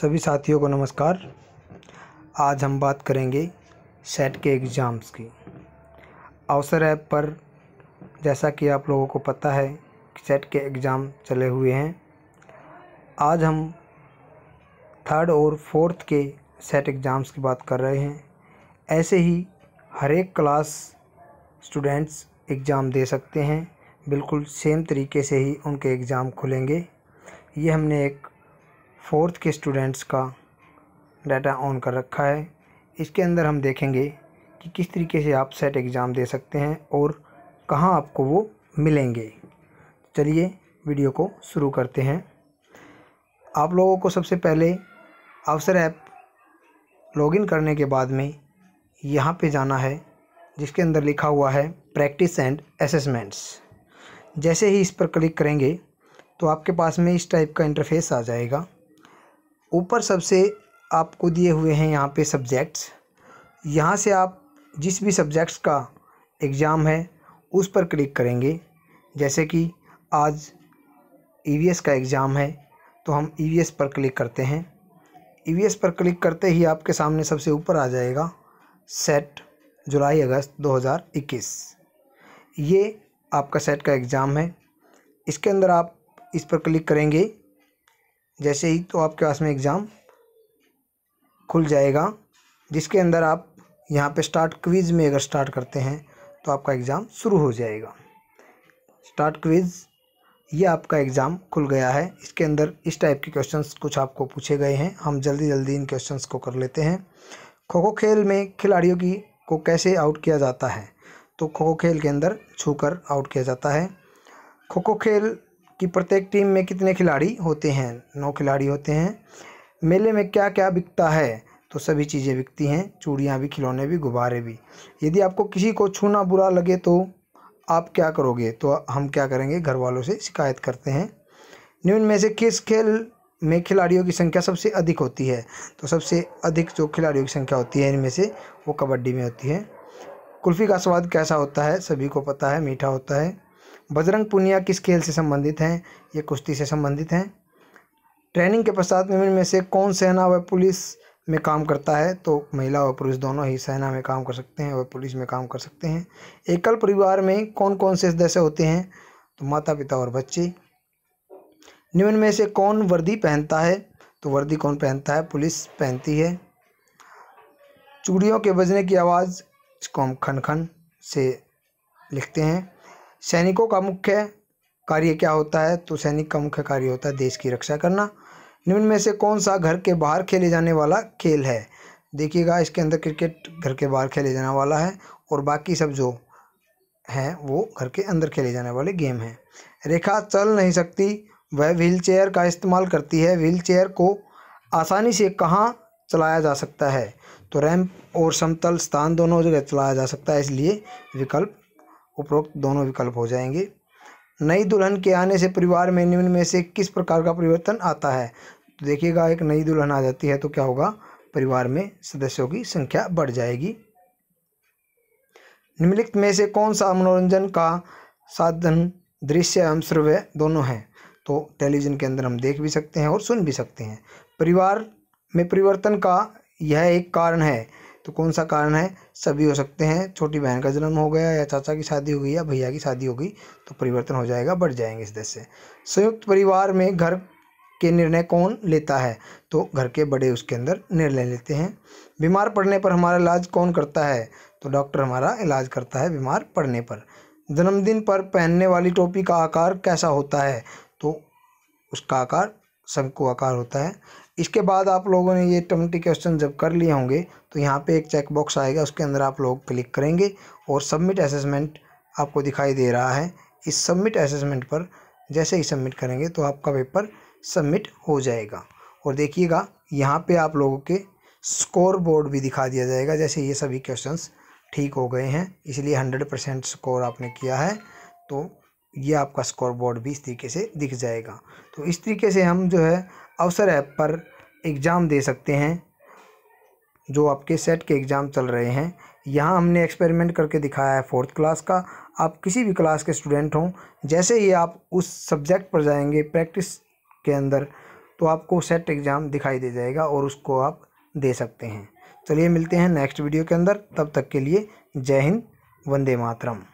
सभी साथियों को नमस्कार आज हम बात करेंगे सेट के एग्ज़ाम्स की अवसर ऐप पर जैसा कि आप लोगों को पता है कि सेट के एग्ज़ाम चले हुए हैं आज हम थर्ड और फोर्थ के सेट एग्ज़ाम्स की बात कर रहे हैं ऐसे ही हर एक क्लास स्टूडेंट्स एग्ज़ाम दे सकते हैं बिल्कुल सेम तरीके से ही उनके एग्ज़ाम खुलेंगे ये हमने एक फोर्थ के स्टूडेंट्स का डाटा ऑन कर रखा है इसके अंदर हम देखेंगे कि किस तरीके से आप सेट एग्ज़ाम दे सकते हैं और कहाँ आपको वो मिलेंगे चलिए वीडियो को शुरू करते हैं आप लोगों को सबसे पहले अवसर ऐप लॉगिन करने के बाद में यहाँ पे जाना है जिसके अंदर लिखा हुआ है प्रैक्टिस एंड असेसमेंट्स जैसे ही इस पर क्लिक करेंगे तो आपके पास में इस टाइप का इंटरफेस आ जाएगा ऊपर सबसे आपको दिए हुए हैं यहाँ पे सब्जेक्ट्स यहाँ से आप जिस भी सब्जेक्ट्स का एग्ज़ाम है उस पर क्लिक करेंगे जैसे कि आज ई e का एग्ज़ाम है तो हम ई e पर क्लिक करते हैं ई e पर क्लिक करते ही आपके सामने सबसे ऊपर आ जाएगा सेट जुलाई अगस्त 2021 ये आपका सेट का एग्ज़ाम है इसके अंदर आप इस पर क्लिक करेंगे जैसे ही तो आपके पास में एग्ज़ाम खुल जाएगा जिसके अंदर आप यहाँ पे स्टार्ट क्विज़ में अगर स्टार्ट करते हैं तो आपका एग्ज़ाम शुरू हो जाएगा स्टार्ट क्विज़ ये आपका एग्ज़ाम खुल गया है इसके अंदर इस टाइप के क्वेश्चंस कुछ आपको पूछे गए हैं हम जल्दी जल्दी इन क्वेश्चंस को कर लेते हैं खो खो खेल में खिलाड़ियों की को कैसे आउट किया जाता है तो खो खो खेल के अंदर छूकर आउट किया जाता है खो खो खेल कि प्रत्येक टीम में कितने खिलाड़ी होते हैं नौ खिलाड़ी होते हैं मेले में क्या क्या बिकता है तो सभी चीज़ें बिकती हैं चूड़ियाँ भी खिलौने भी गुब्बारे भी यदि आपको किसी को छूना बुरा लगे तो आप क्या करोगे तो हम क्या करेंगे घर वालों से शिकायत करते हैं निम्न में से किस खेल में खिलाड़ियों की संख्या सबसे अधिक होती है तो सबसे अधिक जो खिलाड़ियों की संख्या होती है इनमें से वो कबड्डी में होती है कुल्फ़ी का स्वाद कैसा होता है सभी को पता है मीठा होता है बजरंग पुनिया किस खेल से संबंधित हैं ये कुश्ती से संबंधित हैं ट्रेनिंग के पश्चात में इनमें से कौन सेना व पुलिस में काम करता है तो महिला और पुरुष दोनों ही सेना में काम कर सकते हैं व पुलिस में काम कर सकते हैं एकल परिवार में कौन कौन से सदस्य होते हैं तो माता पिता और बच्चे निम्न में से कौन वर्दी पहनता है तो वर्दी कौन पहनता है पुलिस पहनती है चूड़ियों के बजने की आवाज़ इसको हम खन खन से लिखते हैं सैनिकों का मुख्य कार्य क्या होता है तो सैनिक का मुख्य कार्य होता है देश की रक्षा करना निम्न में से कौन सा घर के बाहर खेले जाने वाला खेल है देखिएगा इसके अंदर क्रिकेट घर के बाहर खेले जाने वाला है और बाकी सब जो हैं वो घर के अंदर खेले जाने वाले गेम हैं रेखा चल नहीं सकती वह व्हील चेयर का इस्तेमाल करती है व्हील चेयर को आसानी से कहाँ चलाया जा सकता है तो रैंप और समतल स्थान दोनों जगह चलाया जा सकता है इसलिए विकल्प उपरोक्त दोनों विकल्प हो जाएंगे नई दुल्हन के आने से परिवार में निम्न में से किस प्रकार का परिवर्तन आता है तो देखिएगा एक नई दुल्हन आ जाती है तो क्या होगा परिवार में सदस्यों की संख्या बढ़ जाएगी निम्नलिखित में से कौन सा मनोरंजन का साधन दृश्य एवं श्रव्य दोनों हैं तो टेलीविज़न के अंदर हम देख भी सकते हैं और सुन भी सकते हैं परिवार में परिवर्तन का यह एक कारण है तो कौन सा कारण है सभी हो सकते हैं छोटी बहन का जन्म हो गया या चाचा की शादी हो गई या भैया की शादी हो गई तो परिवर्तन हो जाएगा बढ़ जाएंगे इस देश से संयुक्त परिवार में घर के निर्णय कौन लेता है तो घर के बड़े उसके अंदर निर्णय लेते हैं बीमार पड़ने पर हमारा इलाज कौन करता है तो डॉक्टर हमारा इलाज करता है बीमार पड़ने पर जन्मदिन पर पहनने वाली टोपी का आकार कैसा होता है तो उसका आकार शंकु आकार होता है इसके बाद आप लोगों ने ये ट्वेंटी क्वेश्चन जब कर लिए होंगे तो यहाँ पे एक चेक बॉक्स आएगा उसके अंदर आप लोग क्लिक करेंगे और सबमिट असेसमेंट आपको दिखाई दे रहा है इस सबमिट असेसमेंट पर जैसे ही सबमिट करेंगे तो आपका पेपर सबमिट हो जाएगा और देखिएगा यहाँ पे आप लोगों के स्कोर बोर्ड भी दिखा दिया जाएगा जैसे ये सभी क्वेश्चंस ठीक हो गए हैं इसलिए हंड्रेड परसेंट स्कोर आपने किया है तो ये आपका स्कोरबोर्ड भी इस तरीके से दिख जाएगा तो इस तरीके से हम जो है अवसर ऐप पर एग्ज़ाम दे सकते हैं जो आपके सेट के एग्ज़ाम चल रहे हैं यहाँ हमने एक्सपेरिमेंट करके दिखाया है फोर्थ क्लास का आप किसी भी क्लास के स्टूडेंट हों जैसे ही आप उस सब्जेक्ट पर जाएंगे प्रैक्टिस के अंदर तो आपको सेट एग्ज़ाम दिखाई दे जाएगा और उसको आप दे सकते हैं चलिए मिलते हैं नेक्स्ट वीडियो के अंदर तब तक के लिए जय हिंद वंदे मातरम